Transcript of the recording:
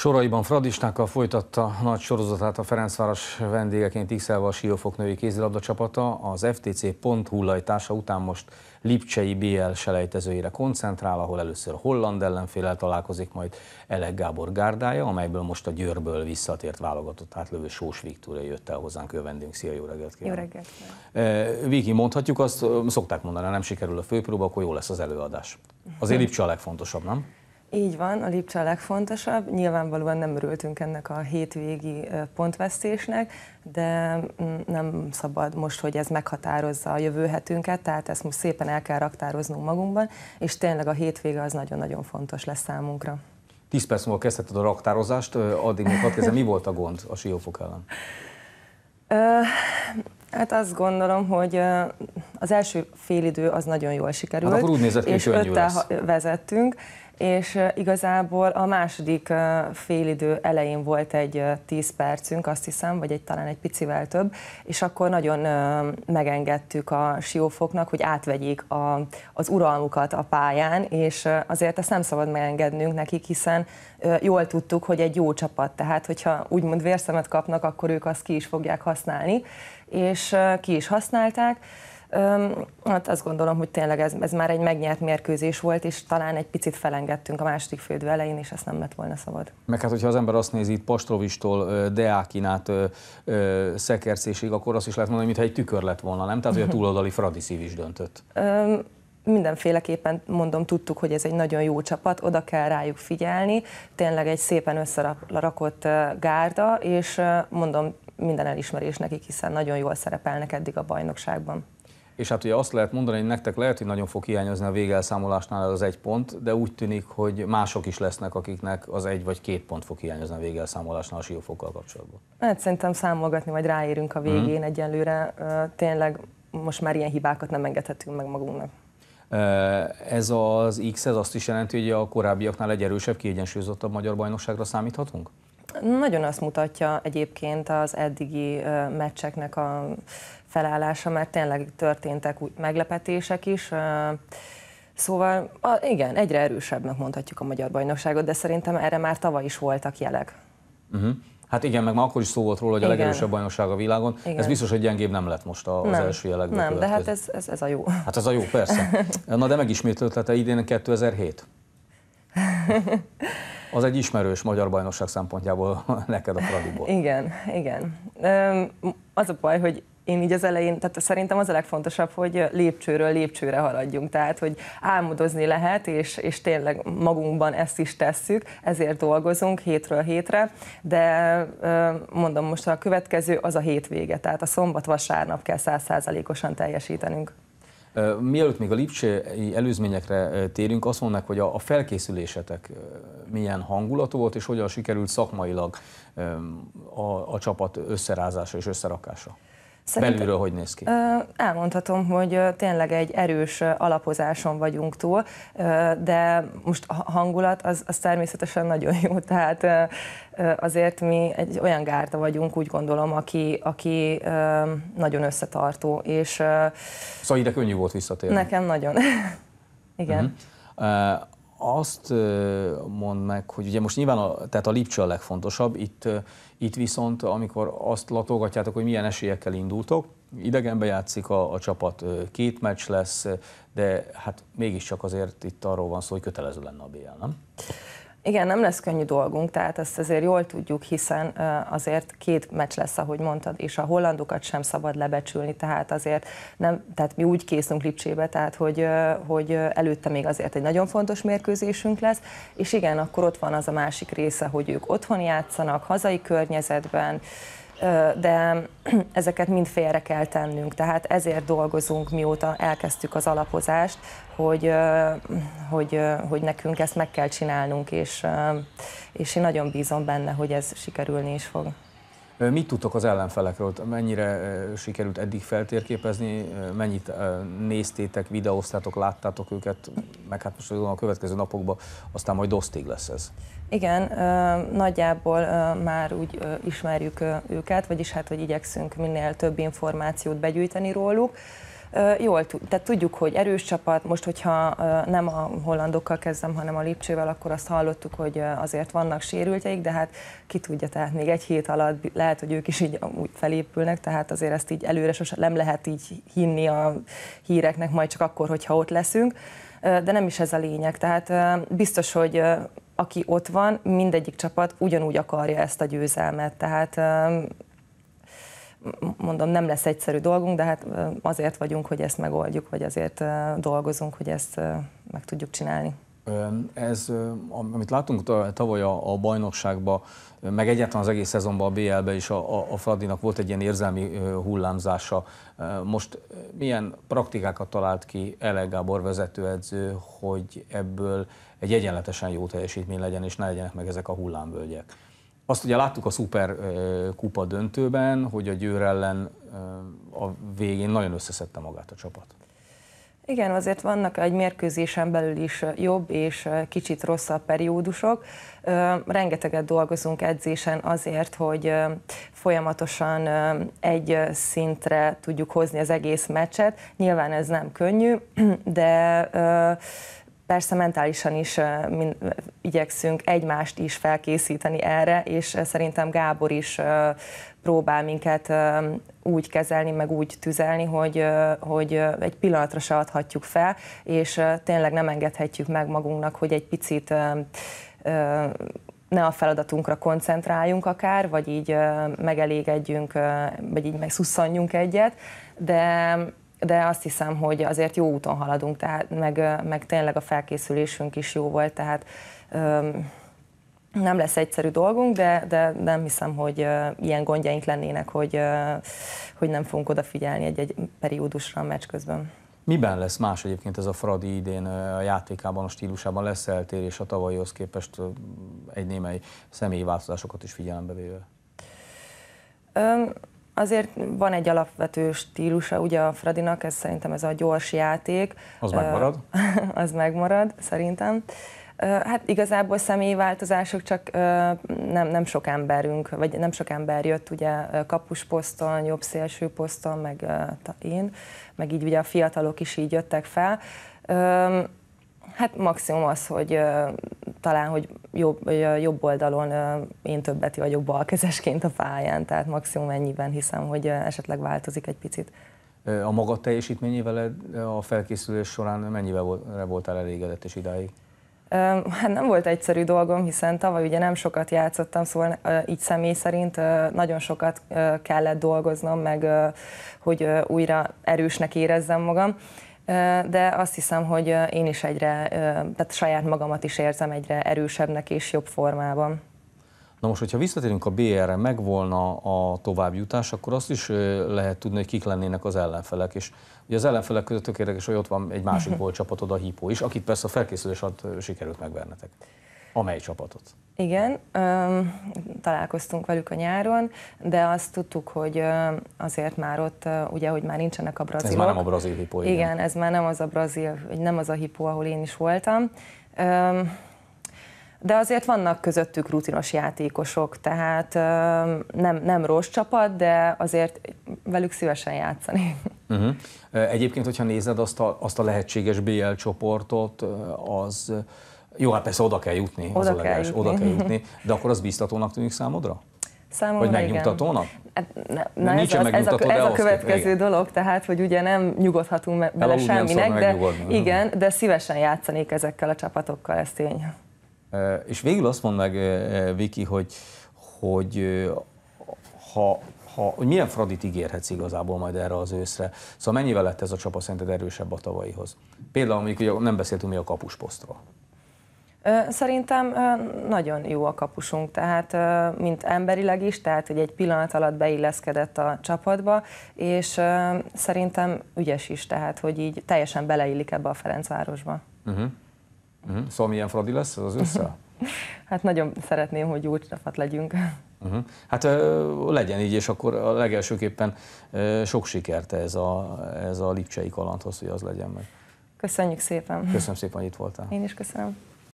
Soraiban fradistákkal folytatta nagy sorozatát a Ferencváros vendégeként x a Siófok női kézilabda csapata. Az FTC pont hullajtása után most Lipcsei BL selejtezőjére koncentrál, ahol először holland ellenfélel találkozik majd Elek Gábor gárdája, amelyből most a Győrből visszatért válogatott átlövő Sós Viktória jött el hozzánk, ő vendégünk. Szia, jó reggelt kívánok! Jó reggelt! Eh, Viki, mondhatjuk azt, szokták mondani, nem sikerül a főpróba, akkor jó lesz az előadás. Azért Lipcse a legfontosabb, nem? Így van, a Lipcse a legfontosabb. Nyilvánvalóan nem örültünk ennek a hétvégi pontvesztésnek, de mm, nem szabad most, hogy ez meghatározza a jövő hetünket, tehát ezt most szépen el kell raktároznunk magunkban, és tényleg a hétvége az nagyon-nagyon fontos lesz számunkra. Tíz perc múlva kezdheted a raktározást, addig még hat kezdve, mi volt a gond a siófok ellen? hát azt gondolom, hogy az első félidő az nagyon jól sikerült, hát akkor úgy nézett, és öttel vezettünk, és igazából a második félidő elején volt egy 10 percünk, azt hiszem, vagy egy talán egy picivel több, és akkor nagyon megengedtük a siófoknak, hogy átvegyék a, az uralmukat a pályán, és azért ezt nem szabad megengednünk nekik, hiszen jól tudtuk, hogy egy jó csapat, tehát hogyha úgymond vérszemet kapnak, akkor ők azt ki is fogják használni, és ki is használták, Hát azt gondolom, hogy tényleg ez, ez már egy megnyert mérkőzés volt, és talán egy picit felengedtünk a második fődő elején, és ezt nem lett volna szabad. Meg hát, hogyha az ember azt nézi itt Pastrovistól, Deákinát, Szekercésig, akkor azt is lehet mondani, mintha egy tükör lett volna, nem? Tehát, hogy a túloldali Fradiszív is döntött. mindenféleképpen mondom, tudtuk, hogy ez egy nagyon jó csapat, oda kell rájuk figyelni, tényleg egy szépen összerakott gárda, és mondom, minden elismerés nekik, hiszen nagyon jól szerepelnek eddig a bajnokságban és hát ugye azt lehet mondani, hogy nektek lehet, hogy nagyon fog hiányozni a végelszámolásnál az egy pont, de úgy tűnik, hogy mások is lesznek, akiknek az egy vagy két pont fog hiányozni a végelszámolásnál a siófokkal kapcsolatban. Hát szerintem számolgatni, vagy ráérünk a végén mm. hmm egyenlőre. Tényleg most már ilyen hibákat nem engedhetünk meg magunknak. Ez az X, ez azt is jelenti, hogy a korábbiaknál egy erősebb, kiegyensúlyozottabb magyar bajnokságra számíthatunk? Nagyon azt mutatja egyébként az eddigi meccseknek a felállása, mert tényleg történtek úgy meglepetések is. Szóval igen, egyre erősebbnek mondhatjuk a magyar bajnokságot, de szerintem erre már tavaly is voltak jelek. Uh-huh. Hát igen, meg már akkor is szó volt róla, hogy igen. a legerősebb bajnokság a világon. Igen. Ez biztos, hogy gyengébb nem lett most az nem. első jelekből. Nem, de hát ez, ez, ez a jó. Hát ez a jó, persze. Na de megismétlődhet-e idén 2007? Az egy ismerős magyar bajnokság szempontjából neked a Fradiból. Igen, igen. Az a baj, hogy én így az elején, tehát szerintem az a legfontosabb, hogy lépcsőről lépcsőre haladjunk, tehát hogy álmodozni lehet, és, és tényleg magunkban ezt is tesszük, ezért dolgozunk hétről hétre, de mondom most a következő az a hétvége, tehát a szombat-vasárnap kell százszázalékosan teljesítenünk. Mielőtt még a lipcsei előzményekre térünk, azt mondnak, hogy a felkészülésetek milyen hangulatú volt, és hogyan sikerült szakmailag a, a csapat összerázása és összerakása? Szerint, Belülről hogy néz ki? Elmondhatom, hogy tényleg egy erős alapozáson vagyunk túl, de most a hangulat az, az természetesen nagyon jó, tehát azért mi egy olyan gárda vagyunk, úgy gondolom, aki, aki nagyon összetartó. És, szóval ide könnyű volt visszatérni? Nekem nagyon. Igen. Uh-huh azt mond meg, hogy ugye most nyilván a, tehát a lipcső a legfontosabb, itt, itt viszont amikor azt latolgatjátok, hogy milyen esélyekkel indultok, idegenbe játszik a, a csapat, két meccs lesz, de hát mégiscsak azért itt arról van szó, hogy kötelező lenne a BL, nem? Igen, nem lesz könnyű dolgunk, tehát ezt azért jól tudjuk, hiszen azért két meccs lesz, ahogy mondtad, és a hollandokat sem szabad lebecsülni, tehát azért nem, tehát mi úgy készünk Lipcsébe, tehát hogy, hogy előtte még azért egy nagyon fontos mérkőzésünk lesz, és igen, akkor ott van az a másik része, hogy ők otthon játszanak, hazai környezetben, de ezeket mind félre kell tennünk. Tehát ezért dolgozunk, mióta elkezdtük az alapozást, hogy, hogy, hogy nekünk ezt meg kell csinálnunk, és, és én nagyon bízom benne, hogy ez sikerülni is fog. Mit tudtok az ellenfelekről? Mennyire sikerült eddig feltérképezni? Mennyit néztétek, videóztátok, láttátok őket? Meg hát most a következő napokban aztán majd dosztig lesz ez. Igen, nagyjából már úgy ismerjük őket, vagyis hát, hogy igyekszünk minél több információt begyűjteni róluk jól tehát tudjuk, hogy erős csapat, most hogyha nem a hollandokkal kezdem, hanem a lépcsővel, akkor azt hallottuk, hogy azért vannak sérültjeik, de hát ki tudja, tehát még egy hét alatt lehet, hogy ők is így úgy felépülnek, tehát azért ezt így előre sosem nem lehet így hinni a híreknek, majd csak akkor, hogyha ott leszünk, de nem is ez a lényeg, tehát biztos, hogy aki ott van, mindegyik csapat ugyanúgy akarja ezt a győzelmet, tehát mondom, nem lesz egyszerű dolgunk, de hát azért vagyunk, hogy ezt megoldjuk, vagy azért dolgozunk, hogy ezt meg tudjuk csinálni. Ez, amit látunk tavaly a, a bajnokságban, meg egyáltalán az egész szezonban a bl ben is a, a, a Fradinak volt egy ilyen érzelmi hullámzása. Most milyen praktikákat talált ki Ele Gábor vezetőedző, hogy ebből egy egyenletesen jó teljesítmény legyen, és ne legyenek meg ezek a hullámvölgyek? Azt ugye láttuk a szuper kupa döntőben, hogy a Győr ellen a végén nagyon összeszedte magát a csapat. Igen, azért vannak egy mérkőzésen belül is jobb és kicsit rosszabb periódusok. Rengeteget dolgozunk edzésen azért, hogy folyamatosan egy szintre tudjuk hozni az egész meccset. Nyilván ez nem könnyű, de persze mentálisan is mind, igyekszünk egymást is felkészíteni erre, és szerintem Gábor is próbál minket úgy kezelni, meg úgy tüzelni, hogy, hogy egy pillanatra se adhatjuk fel, és tényleg nem engedhetjük meg magunknak, hogy egy picit ne a feladatunkra koncentráljunk akár, vagy így megelégedjünk, vagy így megszusszanjunk egyet, de de azt hiszem, hogy azért jó úton haladunk, tehát meg, meg tényleg a felkészülésünk is jó volt, tehát nem lesz egyszerű dolgunk, de, de nem hiszem, hogy ilyen gondjaink lennének, hogy, hogy nem fogunk odafigyelni egy-egy periódusra a meccs közben. Miben lesz más egyébként ez a Fradi idén a játékában, a stílusában? Lesz eltérés a tavalyhoz képest egy némely személyi változásokat is figyelembe véve? azért van egy alapvető stílusa, ugye a Fradinak, ez szerintem ez a gyors játék. Az megmarad? az megmarad, szerintem. Hát igazából személyi változások csak nem, nem sok emberünk, vagy nem sok ember jött ugye kapusposzton, jobb szélső poszton, meg én, meg így ugye a fiatalok is így jöttek fel. Hát maximum az, hogy talán, hogy jobb, jobb oldalon én többet vagyok balkezesként a pályán, tehát maximum ennyiben hiszem, hogy esetleg változik egy picit. A maga teljesítményével a felkészülés során mennyivel voltál elégedett és idáig? Hát nem volt egyszerű dolgom, hiszen tavaly ugye nem sokat játszottam, szóval így személy szerint nagyon sokat kellett dolgoznom, meg hogy újra erősnek érezzem magam de azt hiszem, hogy én is egyre, tehát saját magamat is érzem egyre erősebbnek és jobb formában. Na most, hogyha visszatérünk a BR-re, megvolna a továbbjutás, akkor azt is lehet tudni, hogy kik lennének az ellenfelek. És ugye az ellenfelek között tök érdekes, hogy ott van egy másik volt csapatod, a Hipó is, akit persze a felkészülés alatt sikerült megvernetek. Amely csapatot? Igen, találkoztunk velük a nyáron, de azt tudtuk, hogy azért már ott, ugye, hogy már nincsenek a brazilok. Ez már nem a brazil hipó, igen. igen. ez már nem az a brazil, nem az a hipó, ahol én is voltam. De azért vannak közöttük rutinos játékosok, tehát nem, nem rossz csapat, de azért velük szívesen játszani. Uh-huh. Egyébként, hogyha nézed azt a, azt a lehetséges BL csoportot, az jó, hát persze oda kell jutni, oda az kell legális, jutni. oda kell jutni, de akkor az biztatónak tűnik számodra? Számomra Vagy megnyugtatónak? Igen. Hát, na, Nincs ez, a ez, a, ez a következő igen. dolog, tehát, hogy ugye nem nyugodhatunk bele Valahogy semminek, de igen, de szívesen játszanék ezekkel a csapatokkal, ez tény. E, és végül azt mond meg, Viki, hogy, hogy ha ha, hogy milyen Fradit ígérhetsz igazából majd erre az őszre? Szóval mennyivel lett ez a csapat szerinted erősebb a tavalyihoz? Például amikor nem beszéltünk mi a kapusposztról. Szerintem nagyon jó a kapusunk, tehát mint emberileg is, tehát hogy egy pillanat alatt beilleszkedett a csapatba, és szerintem ügyes is, tehát hogy így teljesen beleillik ebbe a Ferencvárosba. Uh-huh. Uh-huh. Szóval milyen Fradi lesz az össze? hát nagyon szeretném, hogy jó csapat legyünk. Uh-huh. Hát uh, legyen így, és akkor a legelsőképpen uh, sok sikert ez a, ez a lipcsei kalandhoz, hogy az legyen meg. Köszönjük szépen. Köszönöm szépen, hogy itt voltál. Én is köszönöm.